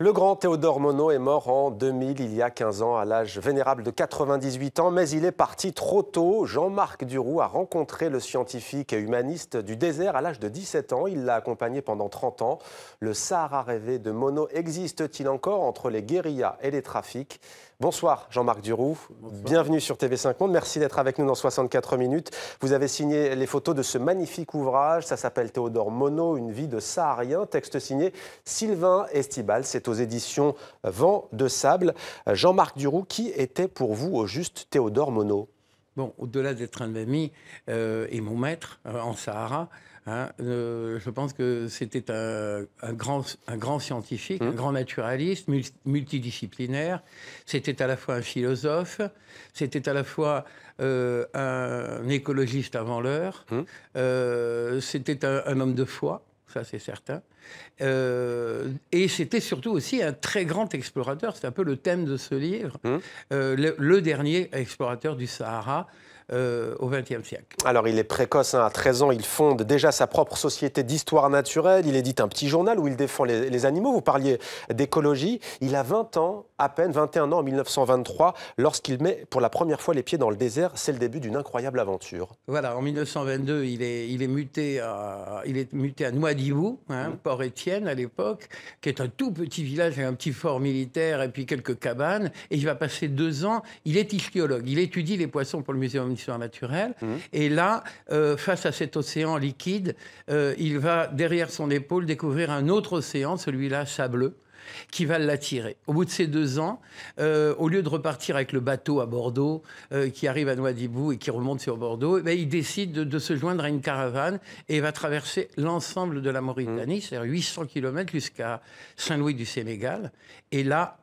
Le grand Théodore Monod est mort en 2000, il y a 15 ans, à l'âge vénérable de 98 ans, mais il est parti trop tôt. Jean-Marc Duroux a rencontré le scientifique et humaniste du désert à l'âge de 17 ans. Il l'a accompagné pendant 30 ans. Le Sahara rêvé de Monod existe-t-il encore entre les guérillas et les trafics Bonsoir Jean-Marc Duroux, bienvenue sur TV5 Monde. Merci d'être avec nous dans 64 minutes. Vous avez signé les photos de ce magnifique ouvrage. Ça s'appelle Théodore Monod, Une vie de Saharien. Texte signé Sylvain Estibal. C'est aux éditions Vent de Sable. Jean-Marc Duroux, qui était pour vous au juste Théodore Monod Bon, au-delà d'être un ami euh, et mon maître euh, en Sahara, hein, euh, je pense que c'était un, grand, un grand scientifique, un mmh. grand naturaliste, multidisciplinaire. C'était à la fois un philosophe, c'était à la fois euh, un écologiste avant l'heure, mmh. c'était un, un, homme de foi ça c'est certain. Euh, et c'était surtout aussi un très grand explorateur, c'est un peu le thème de ce livre, hum. euh, le, dernier explorateur du Sahara, euh, au XXe siècle. Alors il est précoce, hein, à 13 ans, il fonde déjà sa propre société d'histoire naturelle, il édite un petit journal où il défend les, animaux, vous parliez d'écologie, il a 20 ans, à peine 21 ans en 1923, lorsqu'il met pour la première fois les pieds dans le désert, c'est le début d'une incroyable aventure. Voilà, en 1922, il est, il est, muté, à, il est muté à hein, mm. Port-Étienne à l'époque, qui est un tout petit village avec un petit fort militaire et puis quelques cabanes, et il va passer deux ans, il est ichthyologue. il étudie les poissons pour le muséum naturelle. Mmh. Et là, euh, face à cet océan liquide, euh, il va, derrière son épaule, découvrir un autre océan, celui-là sableux qui va l'attirer. Au bout de ces deux ans, euh, au lieu de repartir avec le bateau à Bordeaux, qui arrive à Noidibou et qui remonte sur Bordeaux, eh ben, il décide de, se joindre à une caravane et va traverser l'ensemble de la Mauritanie, mmh. c'est-à-dire 800 km jusqu'à Saint-Louis du Sénégal. Et là,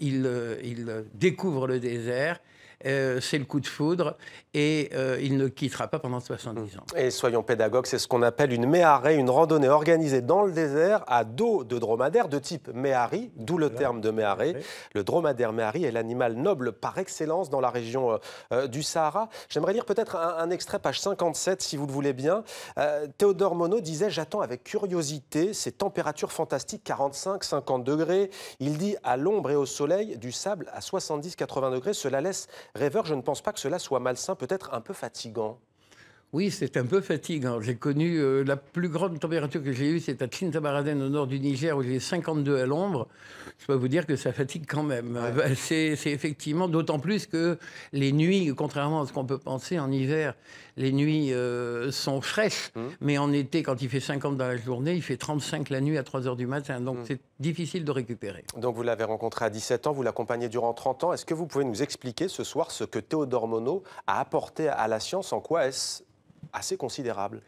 il découvre le désert euh, c'est le coup de foudre et euh, il ne quittera pas pendant 70 ans. Et soyons pédagogues, c'est ce qu'on appelle une méharée, une randonnée organisée dans le désert à dos de dromadaire de type méhari, d'où le terme de méharée. Le dromadaire méhari est l'animal noble par excellence dans la région euh, du Sahara. J'aimerais lire peut-être un, un, extrait, page 57, si vous le voulez bien. Théodore Monod disait J'attends avec curiosité ces températures fantastiques, 45-50 degrés. Il dit À l'ombre et au soleil, du sable à 70-80 degrés, cela laisse Rêveur, je ne pense pas que cela soit malsain, peut-être un peu fatigant. Oui, c'est un peu fatigant. Hein. J'ai connu euh, la plus grande température que j'ai eue, c'est à Tlintabaraden, au nord du Niger, où j'ai 52 à l'ombre. Je peux vous dire que ça fatigue quand même. Euh, bah, c'est effectivement d'autant plus que les nuits, contrairement à ce qu'on peut penser, en hiver, les nuits euh, sont fraîches. Mmh. Mais en été, quand il fait 50 dans la journée, il fait 35 la nuit à 3 heures du matin. Donc mmh. c'est difficile de récupérer. Donc vous l'avez rencontré à 17 ans, vous l'accompagnez durant 30 ans. Est-ce que vous pouvez nous expliquer ce soir ce que Théodore Monod a apporté à la science En quoi est-ce assez considérable.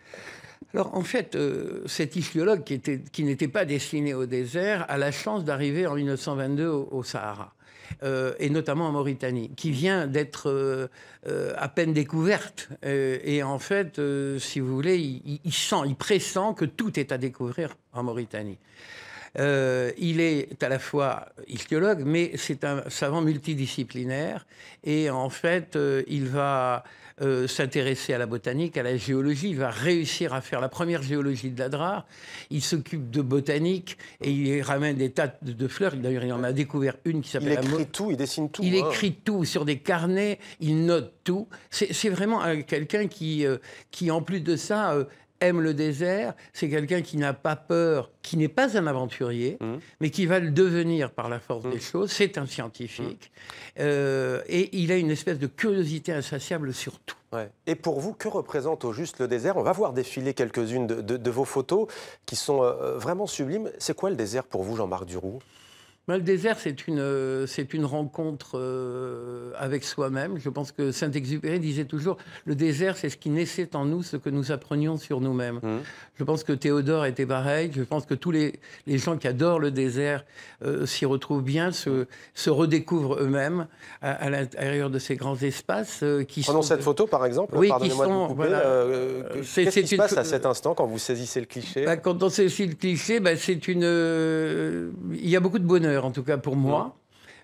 Alors en fait, euh, cet ischiologue qui, n'était pas destiné au désert a la chance d'arriver en 1922 au, Sahara. Euh, et notamment en Mauritanie, qui vient d'être euh, à peine découverte. et en fait, si vous voulez, il, sent, il pressent que tout est à découvrir en Mauritanie. il est à la fois ischiologue, mais c'est un savant multidisciplinaire. Et en fait, il va euh, s'intéresser à la botanique, à la géologie. Il va réussir à faire la première géologie de la Il s'occupe de botanique et il ramène des tas de, fleurs. D'ailleurs, il en a découvert une qui s'appelle... Il écrit tout, il dessine tout. Il écrit tout sur des carnets, il note tout. C'est vraiment euh, quelqu'un qui, euh, qui, en plus de ça, aime le désert, c'est quelqu'un qui n'a pas peur, qui n'est pas un aventurier, mmh. mais qui va le devenir par la force mmh. des choses. C'est un scientifique. Mmh. Euh, et il a une espèce de curiosité insatiable sur tout. Et pour vous, que représente au juste le désert On va voir défiler quelques-unes de, vos photos qui sont euh, vraiment sublimes. C'est quoi le désert pour vous, Jean-Marc Duroux le désert, c'est une, euh, c'est une rencontre euh, avec soi-même. Je pense que Saint-Exupéry disait toujours le désert, c'est ce qui naissait en nous, ce que nous apprenions sur nous-mêmes. Mmh. Je pense que Théodore était pareil. Je pense que tous les, les gens qui adorent le désert euh, s'y retrouvent bien, se, se redécouvrent eux-mêmes à, l'intérieur de ces grands espaces qui Prenons cette photo, par exemple. Oui, Pardonnez-moi Qu'est-ce qui se passe à cet instant quand vous saisissez le cliché bah, Quand on saisit le cliché, bah, c'est une. Il y a beaucoup de bonheur en tout cas pour moi.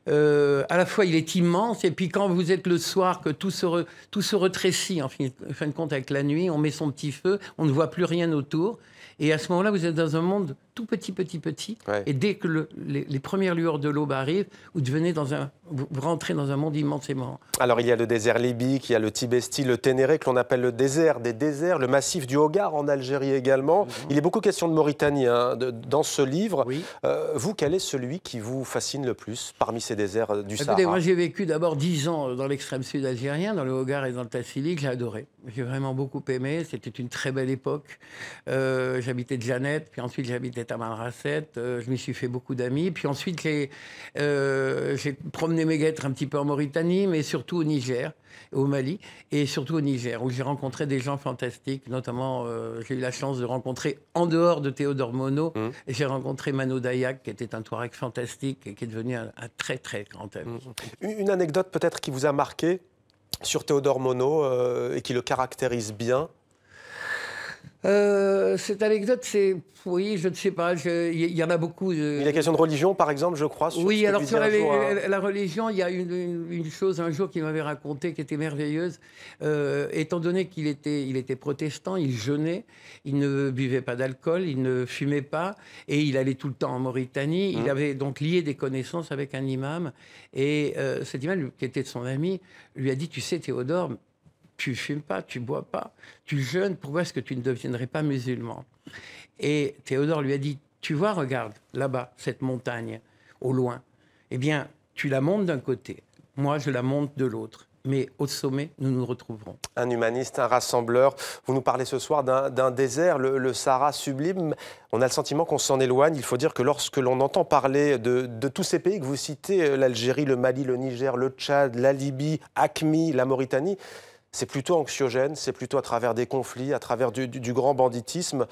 Euh, à la fois, il est immense, et puis quand vous êtes le soir, que tout se, tout se retrécit, en fin de compte, avec la nuit, on met son petit feu, on ne voit plus rien autour, et à ce moment-là, vous êtes dans un monde tout petit, petit, petit. Et dès que les, premières lueurs de l'aube arrivent, vous devenez dans un, vous rentrez dans un monde immensément. Alors il y a le désert libyque, il y a le Tibesti, le Ténéré que l'on appelle le désert des déserts, le massif du Hogar en Algérie également. Mhm. Il est beaucoup question de Mauritanie hein, dans ce livre. Euh, vous, quel est celui qui vous fascine le plus parmi ces déserts euh, du Sahara moi j'ai vécu d'abord dix ans euh, dans l'extrême sud algérien, dans le Hogar et dans le Tassili, que j'ai adoré. J'ai vraiment beaucoup aimé. C'était une très belle époque. Euh, j'habitais Jeannette, puis ensuite j'habitais à euh, je m'y suis fait beaucoup d'amis. Puis ensuite, euh, j'ai promené mes guêtres un petit peu en Mauritanie, mais surtout au Niger, au Mali, et surtout au Niger, où j'ai rencontré des gens fantastiques. Notamment, euh, j'ai eu la chance de rencontrer, en dehors de Théodore Monod, et mmh. j'ai rencontré Mano Dayak, qui était un Touareg fantastique et qui est devenu un, très, très grand ami. Mmh. Une anecdote peut-être qui vous a marqué sur Théodore Monod et qui le caractérise bien euh, cette anecdote, c'est. Oui, je ne sais pas. Il y, en a beaucoup. Il Il est question de religion, par exemple, je crois. oui, alors sur hein. la, religion, il y a une, chose un jour qu'il m'avait racontée qui était merveilleuse. Euh, étant donné qu'il était, il était protestant, il jeûnait, il ne buvait pas d'alcool, il ne fumait pas, et il allait tout le temps en Mauritanie. Il hein. avait donc lié des connaissances avec un imam. Et euh, cet imam, qui était de son ami, lui a dit Tu sais, Théodore, tu fumes pas, tu bois pas, tu jeûnes, pourquoi est-ce que tu ne deviendrais pas musulman Et Théodore lui a dit, tu vois, regarde, là-bas, cette montagne, au loin, eh bien, tu la montes d'un côté, moi je la monte de l'autre mais au sommet, nous nous retrouverons. Un humaniste, un rassembleur. Vous nous parlez ce soir d'un désert, le, Sahara sublime. On a le sentiment qu'on s'en éloigne. Il faut dire que lorsque l'on entend parler de, tous ces pays que vous citez, euh, l'Algérie, le Mali, le Niger, le Tchad, la Libye, Acme, la Mauritanie, c'est plutôt anxiogène, c'est plutôt à travers des conflits, à travers du, grand banditisme.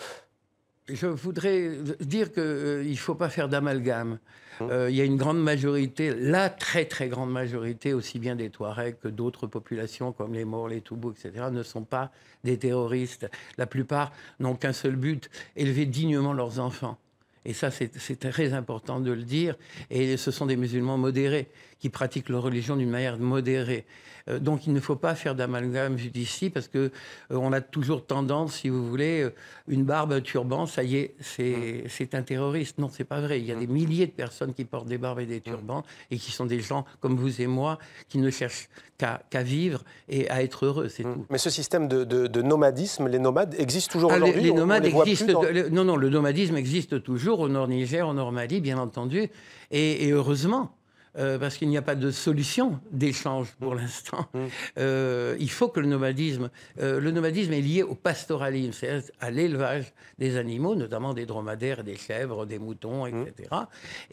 Je voudrais dire qu'il euh, ne faut pas faire d'amalgame. Hum. Euh, il y a une grande majorité, la très très grande majorité, aussi bien des Touaregs que d'autres populations comme les Maures, les Toubous, etc., ne sont pas des terroristes. La plupart n'ont qu'un seul but, élever dignement leurs enfants. Et ça, c'est très important de le dire. Et ce sont des musulmans modérés qui pratiquent leur religion d'une manière modérée. Euh, donc il ne faut pas faire d'amalgame ici, parce que euh, on a toujours tendance, si vous voulez, euh, une barbe, un turban, ça y est, mmh. c'est un terroriste. Non, c'est pas vrai. Il y a mmh. des milliers de personnes qui portent des barbes et des mmh. turbans et qui sont des gens comme vous et moi qui ne cherchent qu'à vivre et à être heureux, c'est tout. Mais ce système de, nomadisme, les nomades existent toujours ah, aujourd'hui. Les, nomades existent. non, non, le nomadisme existe toujours au Nord Niger, Nord-Mali, bien entendu, et heureusement. Euh, parce qu'il n'y a pas de solution d'échange pour l'instant. Hum. Euh, il faut que le nomadisme, euh, le nomadisme est lié au pastoralisme, c'est-à-dire à l'élevage des animaux, notamment des dromadaires, des chèvres, des moutons, etc.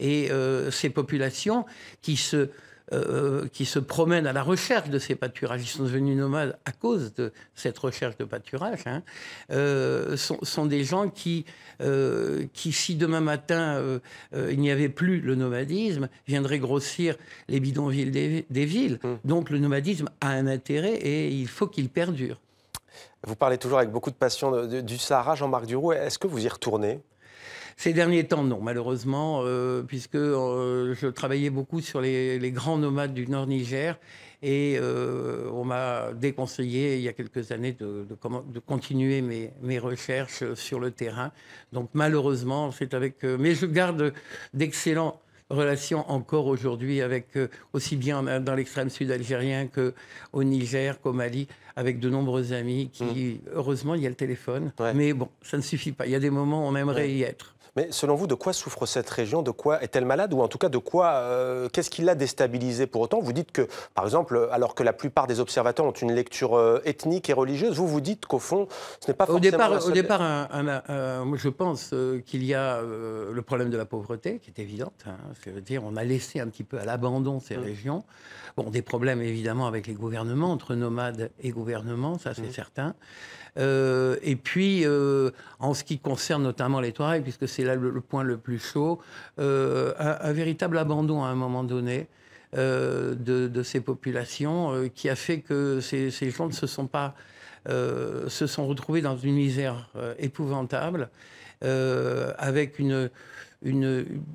Et hum. ces populations qui se euh, qui se promènent à la recherche de ces pâturages, ils sont devenus nomades à cause de cette recherche de pâturage, hein. euh, sont, des gens qui, euh, qui si demain matin il n'y avait plus le nomadisme, viendraient grossir les bidonvilles des, des villes. Mmh. Donc le nomadisme a un intérêt et il faut qu'il perdure. Vous parlez toujours avec beaucoup de passion du Sahara, Jean-Marc Duroux. Est-ce que vous y retournez ces derniers temps, non, malheureusement, euh, puisque euh, je travaillais beaucoup sur les, grands nomades du Nord Niger et euh, on m'a déconseillé il y a quelques années de, continuer mes, mes, recherches sur le terrain. Donc malheureusement, c'est avec. mais je garde d'excellentes relations encore aujourd'hui avec aussi bien dans l'extrême sud algérien qu'au Niger qu'au Mali avec de nombreux amis qui mmh. heureusement il y a le téléphone mais bon ça ne suffit pas il y a des moments où on aimerait y être mais selon vous, de quoi souffre cette région De quoi est-elle malade Ou en tout cas, de quoi euh, Qu'est-ce qui l'a déstabilisée pour autant Vous dites que, par exemple, alors que la plupart des observateurs ont une lecture euh, ethnique et religieuse, vous vous dites qu'au fond, ce n'est pas forcément... Au départ, au départ euh, je pense qu'il y a le problème de la pauvreté, qui est évidente. Hein. C'est-à-dire, on a laissé un petit peu à l'abandon ces mmh. régions. Bon, des problèmes, évidemment, avec les gouvernements, entre nomades et gouvernements, ça c'est mmh. certain. et puis, en ce qui concerne notamment les Touaregs, puisque c'est le, point le plus chaud, euh, un, véritable abandon à un moment donné. Euh, de, ces populations euh, qui a fait que ces, gens se sont pas se sont retrouvés dans une misère épouvantable, avec une,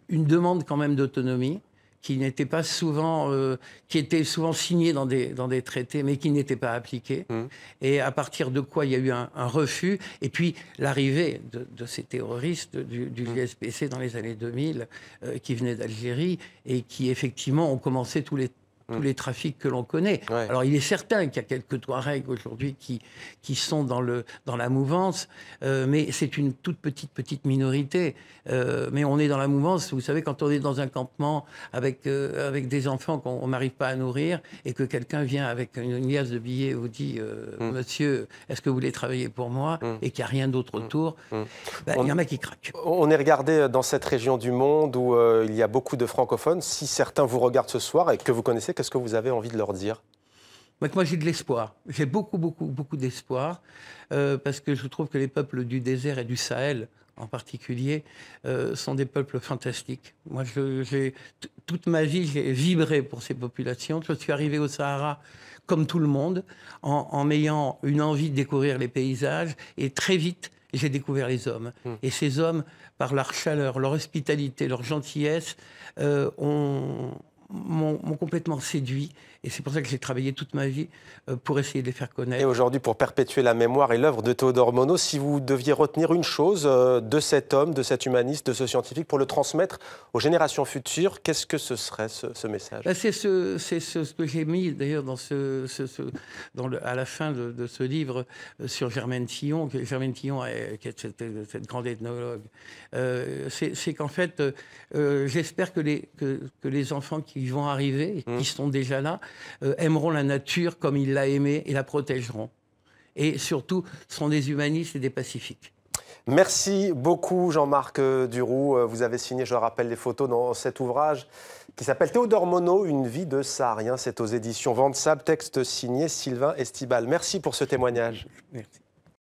demande quand même d'autonomie qui pas souvent, euh, qui étaient souvent signés dans des, dans des traités, mais qui n'étaient pas appliqués. Mmh. Et à partir de quoi il y a eu un, refus. Et puis l'arrivée de, ces terroristes du, du mmh. dans les années 2000, euh, qui venaient d'Algérie et qui effectivement ont commencé tous les tous mm. les trafics que l'on connaît. Alors il est certain qu'il y a quelques Touaregs aujourd'hui qui, qui sont dans, le, dans la mouvance, euh, mais c'est une toute petite, petite minorité. Euh, mais on est dans la mouvance, vous savez, quand on est dans un campement avec, euh, avec des enfants qu'on n'arrive pas à nourrir et que quelqu'un vient avec une, liasse de billets et vous dit mm. Monsieur, est-ce que vous voulez travailler pour moi mm. Et qu'il n'y a rien d'autre autour, bah, il y en a qui craquent. On est regardé dans cette région du monde où il y a beaucoup de francophones. Si certains vous regardent ce soir et que vous connaissez, qu'est-ce que vous avez envie de leur dire bah, moi, j'ai de l'espoir. J'ai beaucoup, beaucoup, beaucoup d'espoir euh, parce que je trouve que les peuples du désert et du Sahel, en particulier, euh, sont des peuples fantastiques. Moi, j'ai toute ma vie, j'ai vibré pour ces populations. Je suis arrivé au Sahara comme tout le monde, en, ayant une envie de découvrir les paysages et très vite. J'ai découvert les hommes. Hmm. Et ces hommes, par leur chaleur, leur hospitalité, leur gentillesse, euh, ont, m'ont complètement séduit. Et c'est pour ça que j'ai travaillé toute ma vie euh, pour essayer de les faire connaître. Et aujourd'hui, pour perpétuer la mémoire et l'œuvre de Théodore Monod, si vous deviez retenir une chose euh, de cet homme, de cet humaniste, de ce scientifique, pour le transmettre aux générations futures, qu'est-ce que ce serait ce, message ben, C'est ce, que j'ai mis d'ailleurs ce, à la fin de, ce livre euh, sur Germaine Tillon. Germaine Tillon, qui est cette, grande ethnologue, c'est qu'en fait, j'espère que les, que, les enfants qui vont arriver, qui mmh. sont déjà là, euh, aimeront la nature comme il l'a aimée et la protégeront. Et surtout, seront des humanistes et des pacifiques. Merci beaucoup Jean-Marc euh, Duroux. Euh, vous avez signé, je rappelle, les photos dans cet ouvrage qui s'appelle Théodore Monod, Une vie de saharien. C'est aux éditions Vente Sable, texte signé Sylvain Estibal. Merci pour ce témoignage. Merci.